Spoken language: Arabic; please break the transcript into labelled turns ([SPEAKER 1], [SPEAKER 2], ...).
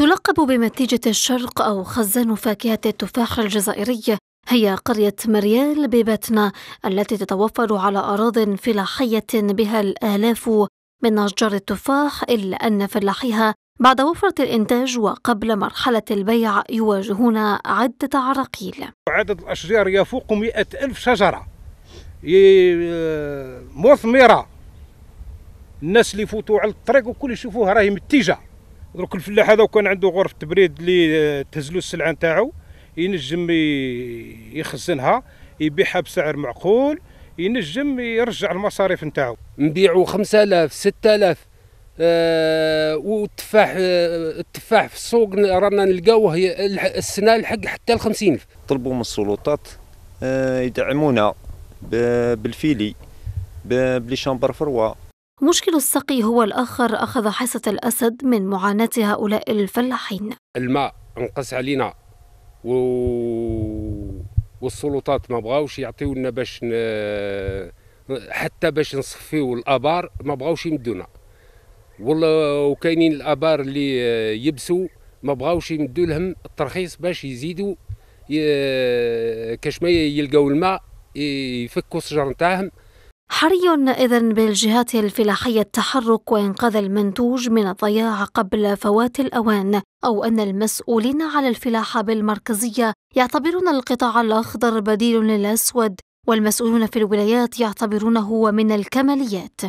[SPEAKER 1] تلقب بمتيجة الشرق أو خزان فاكهة التفاح الجزائرية هي قرية مريال بباتنا التي تتوفر على أراض فلاحية بها الآلاف من أشجار التفاح إلا أن فلاحيها بعد وفرة الإنتاج وقبل مرحلة البيع يواجهون عدة عراقيل
[SPEAKER 2] عدد الأشجار يفوق مئة ألف شجرة آه، مثمرة الناس اللي يفوتوا على الطريق وكل يشوفوها راهي متيجه دروك الفلاح هذا وكان عنده غرفه تبريد اللي آه، تهزلو السلعه نتاعو ينجم يخزنها يبيعها بسعر معقول ينجم يرجع المصاريف نتاعو نبيعو
[SPEAKER 3] 5000 6000 آه والتفاح آه، التفاح في السوق رانا نلقاوه السنه الحق حتى ل 50000 طلبوا من السلطات آه يدعمونا بالفيلي بلي شامبر فروا
[SPEAKER 1] مشكل السقي هو الآخر أخذ حصة الأسد من معاناة هؤلاء الفلاحين
[SPEAKER 3] الماء انقص علينا و... والسلطات ما بغاوش يعطيونا باش ن... حتى باش نصفيو الابار ما بغاوش يمدونا والله وكاينين الابار اللي يبسوا ما بغاوش يمدوا لهم الترخيص باش يزيدوا ي... كاش ما يلقاو الماء يفكوا الشجر نتاعهم
[SPEAKER 1] حري إذا بالجهات الفلاحية التحرك وإنقاذ المنتوج من الضياع قبل فوات الأوان أو أن المسؤولين على الفلاحة بالمركزية يعتبرون القطاع الأخضر بديل للأسود والمسؤولون في الولايات يعتبرونه من الكماليات